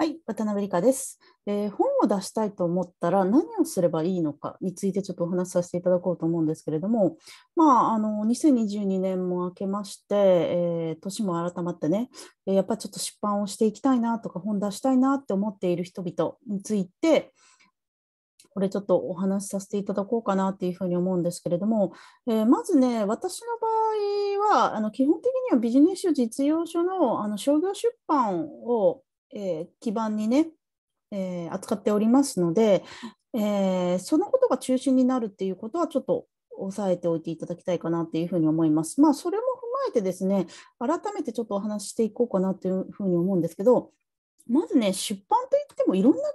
はい、渡辺理香です、えー、本を出したいと思ったら何をすればいいのかについてちょっとお話しさせていただこうと思うんですけれども、まあ、あの2022年も明けまして、えー、年も改まってね、えやっぱちょっと出版をしていきたいなとか本出したいなって思っている人々についてこれちょっとお話しさせていただこうかなっていうふうに思うんですけれども、えー、まずね私の場合はあの基本的にはビジネス書実用書のあの商業出版をえー、基盤にね、えー、扱っておりますので、えー、そのことが中心になるっていうことはちょっと押さえておいていただきたいかなっていうふうに思います。まあ、それも踏まえてですね、改めてちょっとお話ししていこうかなというふうに思うんですけど、まずね、出版といってもいろんな形態が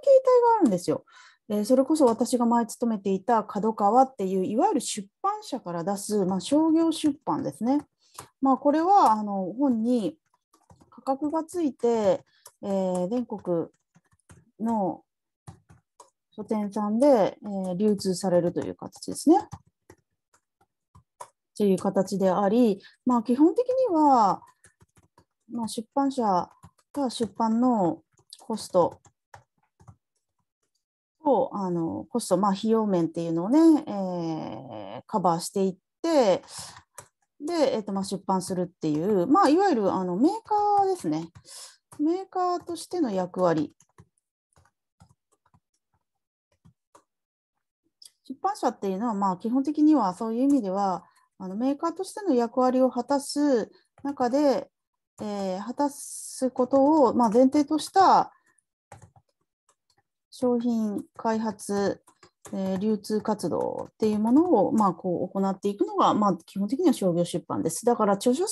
あるんですよ。えー、それこそ私が前勤めていた角川っていういわゆる出版社から出す、まあ、商業出版ですね。まあ、これはあの本に格がついて、えー、全国の書店さんで、えー、流通されるという形ですね。という形であり、まあ、基本的には、まあ、出版社が出版のコストを、あのコスト、まあ、費用面っていうのをね、えー、カバーしていって、で、えーとまあ、出版するっていう、まあ、いわゆるあのメーカーですね。メーカーとしての役割。出版社っていうのは、まあ、基本的にはそういう意味ではあのメーカーとしての役割を果たす中で、えー、果たすことを、まあ、前提とした商品開発え流通活動っていうものを、まあ、こう行っていくのが、まあ、基本的には商業出版です。だから著者さんに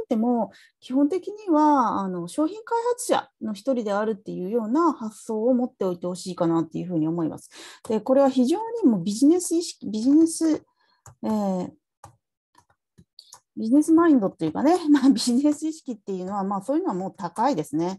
おいても基本的にはあの商品開発者の一人であるっていうような発想を持っておいてほしいかなっていうふうに思います。でこれは非常にもうビジネス意識ビジネス、えービジネスマインドっていうかね、まあ、ビジネス意識っていうのは、まあ、そういうのはもう高いですね。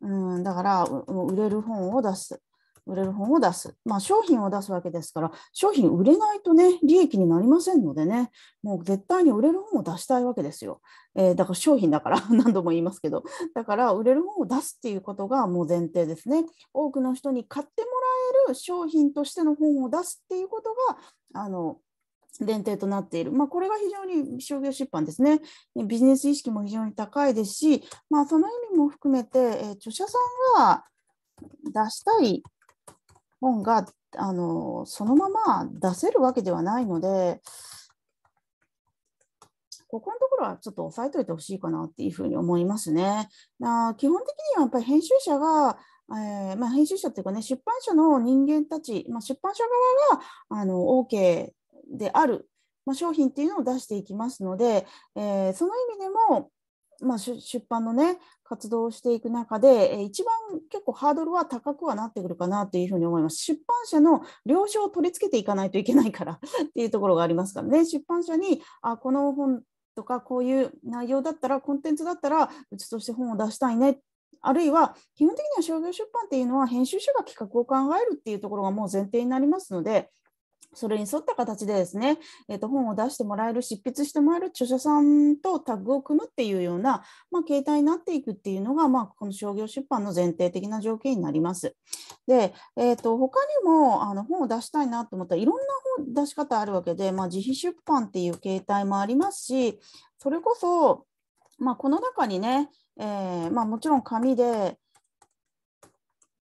うん、だから売れる本を出す売れる本を出す。まあ、商品を出すわけですから、商品売れないとね、利益になりませんのでね、もう絶対に売れる本を出したいわけですよ。えー、だから商品だから 何度も言いますけど、だから売れる本を出すっていうことがもう前提ですね。多くの人に買ってもらえる商品としての本を出すっていうことが、あの、前提となっている。まあ、これが非常に商業出版ですね。ビジネス意識も非常に高いですし、まあ、その意味も含めて、えー、著者さんが出したい本があのそのまま出せるわけではないので、ここのところはちょっと押さえておいてほしいかなっていうふうに思いますね。基本的にはやっぱり編集者が、えー、まあ、編集者っていうかね、出版社の人間たち、まあ、出版社側があの OK である、まあ、商品っていうのを出していきますので、えー、その意味でも、まあ、出版のね活動をしていく中で、えー、一番結構ハードルは高くはなってくるかなというふうに思います。出版社の了承を取り付けていかないといけないから っていうところがありますからね、出版社にあこの本とかこういう内容だったら、コンテンツだったら、うちとして本を出したいねあるいは基本的には商業出版っていうのは編集者が企画を考えるっていうところがもう前提になりますので、それに沿った形でですね、えー、と本を出してもらえる執筆してもらえる著者さんとタッグを組むっていうような、まあ、形態になっていくっていうのが、まあ、この商業出版の前提的な条件になります。で、えー、と他にもあの本を出したいなと思ったらいろんな本出し方あるわけで、まあ、自費出版っていう形態もありますしそれこそ、まあ、この中にね、えー、まあ、もちろん紙で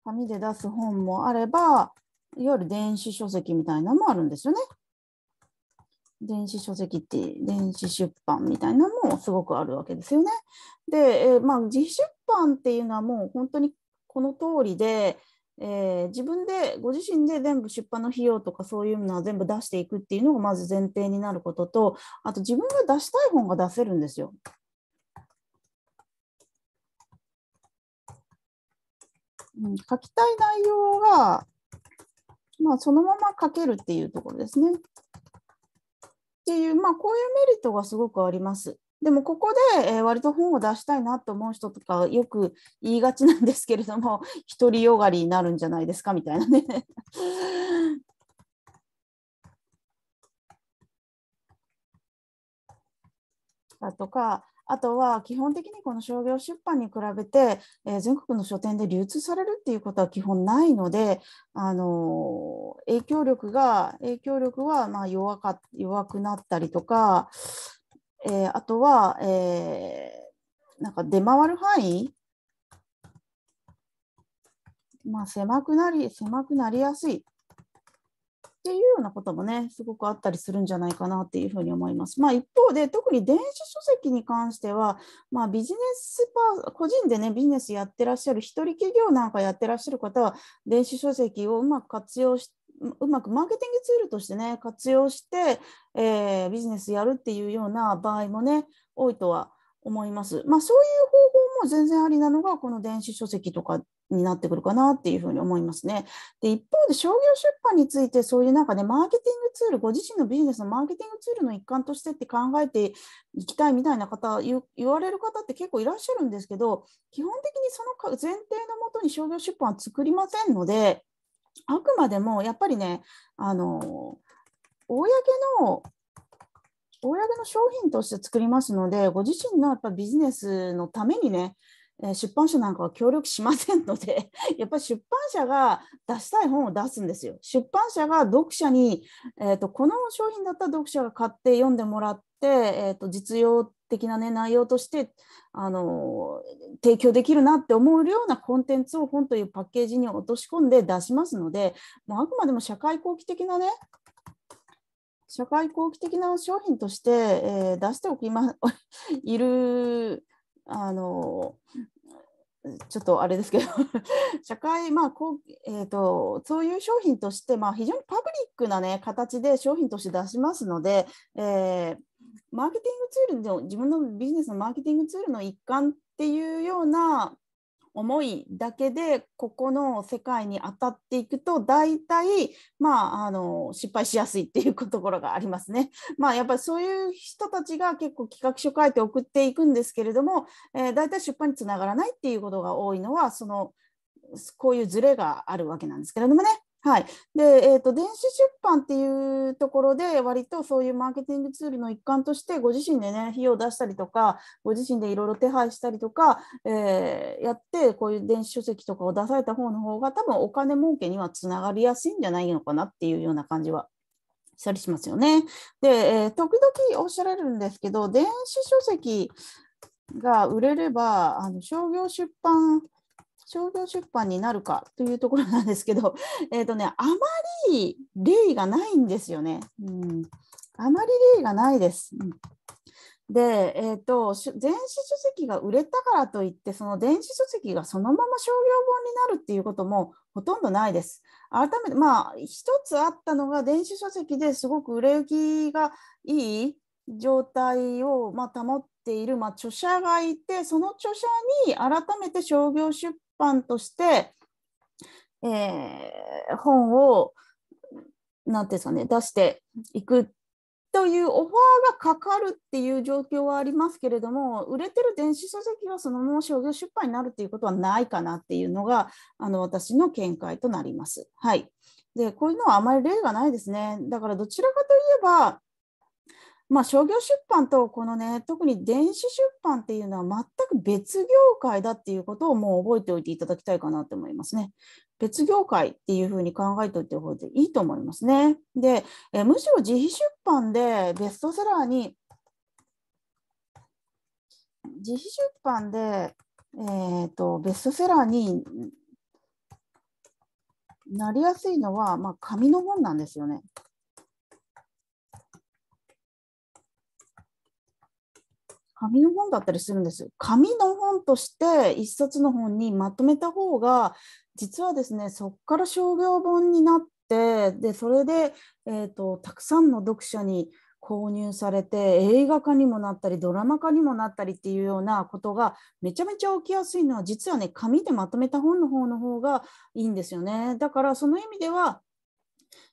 紙で出す本もあればいわゆる電子書籍みたいなのもあるんですよね。電子書籍って電子出版みたいなのもすごくあるわけですよね。で、えー、まあ、自費出版っていうのはもう本当にこの通りで、えー、自分でご自身で全部出版の費用とかそういうのは全部出していくっていうのがまず前提になることとあと自分が出したい本が出せるんですよ。うん、書きたい内容がまあ、そのままかけるっていうところですね。っていう、まあ、こういうメリットがすごくあります。でもここで、え割と本を出したいなと思う人とかよく言いがちなんですけれども独り よがりになるんじゃないですかみたいなね だとかあとは基本的にこの商業出版に比べて、えー、全国の書店で流通されるっていうことは基本ないので、あのー、影響力が影響力はま弱か弱くなったりとか、えー、あとは、えなんか出回る範囲まあ、狭くなり、狭くなりやすいっていうようなこともね、すごくあったりするんじゃないかなっていうふうに思います。まあ、一方で、特に電子書籍に関しては、まあ、ビジネスパー、個人でね、ビジネスやってらっしゃる、一人企業なんかやってらっしゃる方は、電子書籍をうまく活用して、うまくマーケティングツールとしてね、活用して、えー、ビジネスやるっていうような場合もね、多いとは思います。まあ、そういう方法も全然ありなのが、この電子書籍とかになってくるかなっていうふうに思いますね。で一方で商業出版についてそういうなんかねマーケティングツールご自身のビジネスのマーケティングツールの一環としてって考えていきたいみたいな方言われる方って結構いらっしゃるんですけど基本的にその前提のもとに商業出版は作りませんのであくまでもやっぱりねあの公の公の商品として作りますので、ご自身のやっぱビジネスのためにね、出版社なんかは協力しませんので、やっぱり出版社が出したい本を出すんですよ。出版社が読者に、えーと、この商品だったら読者が買って読んでもらって、えーと、と実用的な、ね、内容としてあの提供できるなって思うようなコンテンツを本というパッケージに落とし込んで出しますので、もうあくまでも社会貢献的なね、社会貢献的な商品として、えー、出しておきま、いるあのちょっとあれですけど 社会、まあこうえーと、そういう商品として、まあ、非常にパブリックな、ね、形で商品として出しますので、えー、マーケティングツールの自分のビジネスのマーケティングツールの一環っていうような思いだけでここの世界に当たっていくと大体、まあ、あの失敗しやすいっていうところがありますね。まあ、やっぱりそういう人たちが結構企画書書いて送っていくんですけれども、えー、大体出版につながらないっていうことが多いのはそのこういうズレがあるわけなんですけれどもね。はい、で、えーと、電子出版っていうところで割とそういうマーケティングツールの一環としてご自身でね費用を出したりとかご自身でいろいろ手配したりとか、えー、やってこういう電子書籍とかを出された方の方が多分お金儲けにはつながりやすいんじゃないのかなっていうような感じはしたりしますよね。で、えー、時々おっしゃられるんですけど電子書籍が売れればあの商業出版商業出版になるかというところなんですけど、えーとね、あまり例がないんですよね。うん、あまり例がないです。うんで、えーと、と電子書籍が売れたからといってその電子書籍がそのまま商業本になるっていうこともほとんどないです。改めてまあ一つあったのが電子書籍ですごく売れ行きがいい状態を、まあ、保っている、まあ、著者がいてその著者に改めて商業出般として、えー、本をなんていうんですかね出していくというオファーがかかるっていう状況はありますけれども売れてる電子書籍はそのまま商業出版になるっていうことはないかなっていうのがあの私の見解となります。はい、でこういうのはあまり例がないですね。だからどちらかといえばまあ、商業出版とこのね特に電子出版っていうのは全く別業界だっていうことをもう覚えておいていただきたいかなと思いますね。別業界っていうふうに考えておいた方でいいと思いますね。で、えむしろ自費出版でベストセラーに自費出版で、えーとベストセラーになりやすいのは、まあ、紙の本なんですよね。紙の本だったりするんです紙の本として一冊の本にまとめた方が実はですねそこから商業本になってでそれで、えーと、とたくさんの読者に購入されて映画化にもなったりドラマ化にもなったりっていうようなことがめちゃめちゃ起きやすいのは実はね紙でまとめた本の方の方がいいんですよねだからその意味では、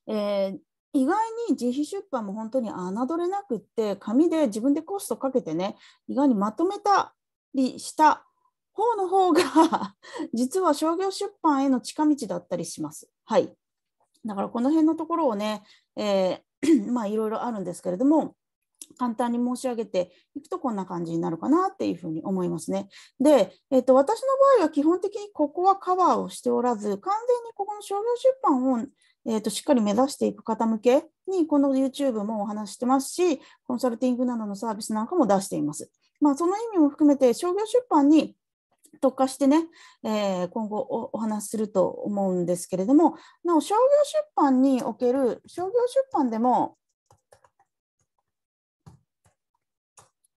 えー、意外に自費出版も本当に侮れなくって紙で自分でコストかけてね意外にまとめたりした方の方が 実は商業出版への近道だったりします。はい、だからこの辺のところをね、えー、まあいろいろあるんですけれども簡単に申し上げていくとこんな感じになるかなっていうふうに思いますね。で、えーと、と私の場合は基本的にここはカバーをしておらず完全にここの商業出版をえーと、しっかり目指していく方向けに、この YouTube もお話してますし、コンサルティングなどのサービスなんかも出しています。まあ、その意味も含めて、商業出版に特化してね、えー、今後お話しすると思うんですけれども、なお、商業出版における、商業出版でも、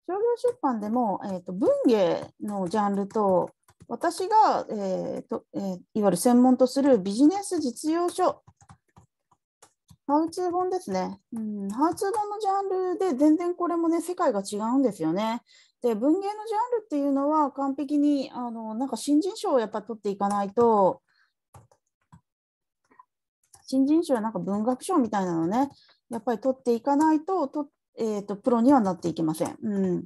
商業出版でも、えーと、と文芸のジャンルと私が、えーとえー、いわゆる専門とするビジネス実用書ハウツー本ですね。うん、ハウツー本のジャンルで全然これもね、世界が違うんですよね。で、文芸のジャンルっていうのは完璧に、あの、なんか新人賞をやっぱ取っていかないと、新人賞はなんか文学賞みたいなのね、やっぱり取っていかないと、とえっ、ー、と、プロにはなっていきません。うん。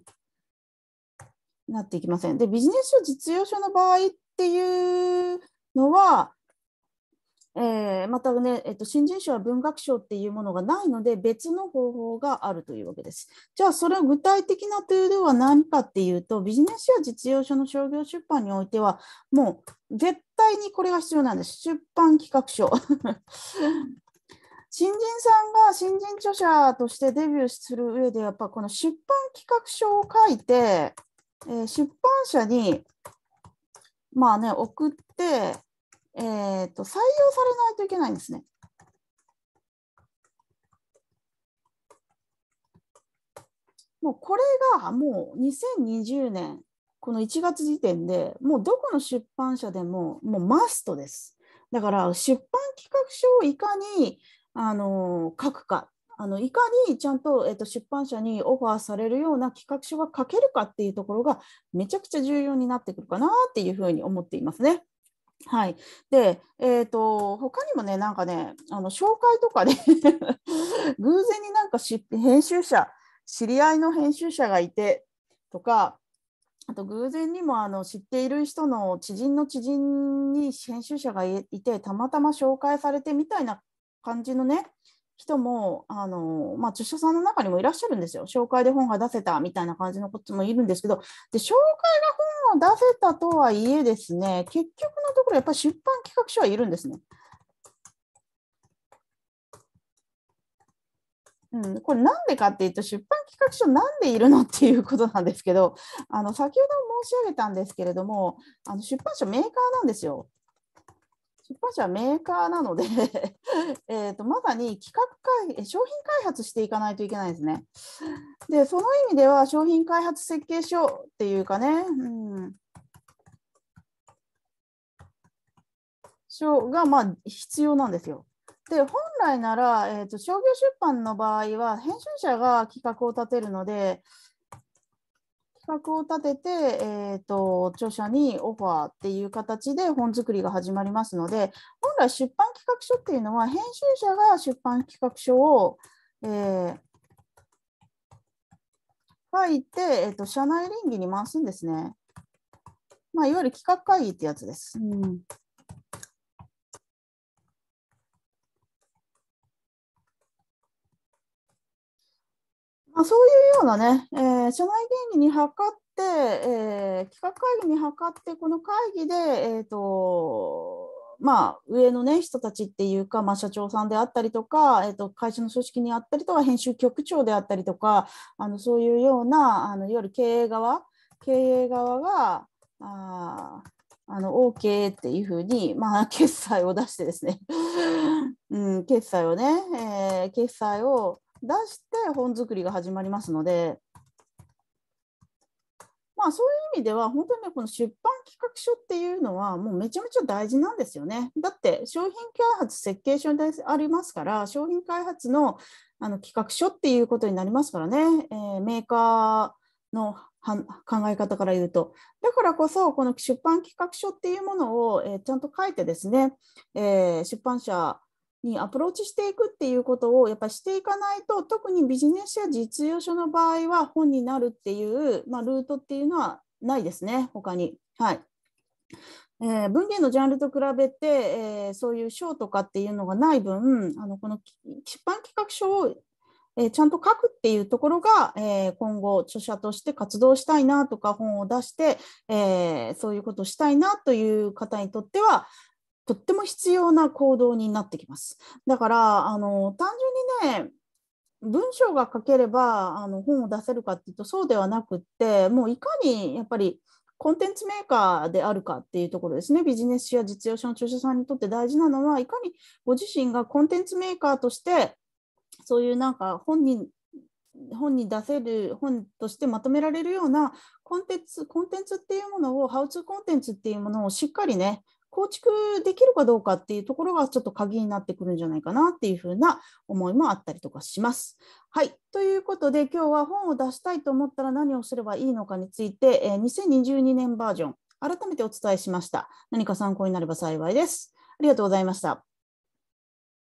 なっていきません。で、ビジネス書、実用書の場合っていうのは、えー、またね、えっと、新人賞は文学賞っていうものがないので、別の方法があるというわけです。じゃあ、それを具体的なというでは何かっていうと、ビジネスや実用書の商業出版においては、もう絶対にこれが必要なんです。出版企画書。新人さんが新人著者としてデビューする上で、やっぱこの出版企画書を書いて、えー、出版社に、まあね、送って、えーと、採用されないといけないんですね。もうこれがもう2020年この1月時点でもうどこの出版社でももうマストです。だから出版企画書をいかにあの書くかあのいかにちゃんと,、えっと出版社にオファーされるような企画書が書けるかっていうところがめちゃくちゃ重要になってくるかなっていうふうに思っていますね。はい、で、えーと、他にもね、なんかね、あの紹介とかで 偶然になんか編集者、知り合いの編集者がいてとか、あと偶然にもあの知っている人の知人の知人に編集者がいて、たまたま紹介されてみたいな感じのね、人もあの、まあ、著者さんの中にもいらっしゃるんですよ。紹介で本が出せたみたいな感じのこともいるんですけど、で紹介が本の出せたとはいえですね、結局のところ、やっぱり出版企画書はいるんですね。うん、これなんでかっていうと出版企画書なんでいるのっていうことなんですけどあの先ほども申し上げたんですけれどもあの出版社メーカーなんですよ。出版社はメーカーなので えとまさに企画開商品開発していかないといけないですね。でその意味では商品開発設計書っていうかね、うん、書がまあ必要なんですよ。で本来なら、えーと商業出版の場合は編集者が企画を立てるので画を立てて、えーと、著者にオファーっていう形で本作りが始まりますので本来出版企画書っていうのは編集者が出版企画書を、えー、書いて、えっと、と社内倫理に回すんですね。まあ、いわゆる企画会議ってやつです。うんまあ、そういうようなね、えー、社内原理に測って、えー、企画会議に測って、この会議で、えーとまあ、上の、ね、人たちっていうか、まあ、社長さんであったりとか、えーと、会社の組織にあったりとか、編集局長であったりとか、あのそういうような、あのいわゆる経営側、経営側が、ああの OK っていうふうに、まあ、決済を出してですね、うん、決済をね、えー、決済を出して本作りが始まりますので、まあ、そういう意味では本当に、ね、この出版企画書っていうのはもうめちゃめちゃ大事なんですよね。だって商品開発設計書にありますから商品開発のあの企画書っていうことになりますからね、えー、メーカーの考え方から言うと。だからこそこの出版企画書っていうものを、えー、ちゃんと書いてですね、えー、出版社にアプローチしていくっていうことをやっぱりしていかないと特にビジネスや実用書の場合は本になるっていう、まあ、ルートっていうのはないですね他に。はいえー、文芸のジャンルと比べて、えー、そういう賞とかっていうのがない分あのこの出版企画書をえちゃんと書くっていうところが、え今後著者として活動したいなとか本を出して、えそういうことをしたいなという方にとっては、とっても必要な行動になってきます。だからあの単純にね文章が書ければあの本を出せるかっていうとそうではなくってもういかにやっぱりコンテンツメーカーであるかっていうところですね。ビジネスや実用書の著者さんにとって大事なのは、いかにご自身がコンテンツメーカーとして、そういうなんか本に、本に出せる、本としてまとめられるようなコンテンツ、コンテンツっていうものを、ハウツーコンテンツっていうものをしっかりね、構築できるかどうかっていうところがちょっと鍵になってくるんじゃないかなっていうふうな思いもあったりとかします。はい。ということで、今日は本を出したいと思ったら何をすればいいのかについて、え2022年バージョン、改めてお伝えしました。何か参考になれば幸いです。ありがとうございました。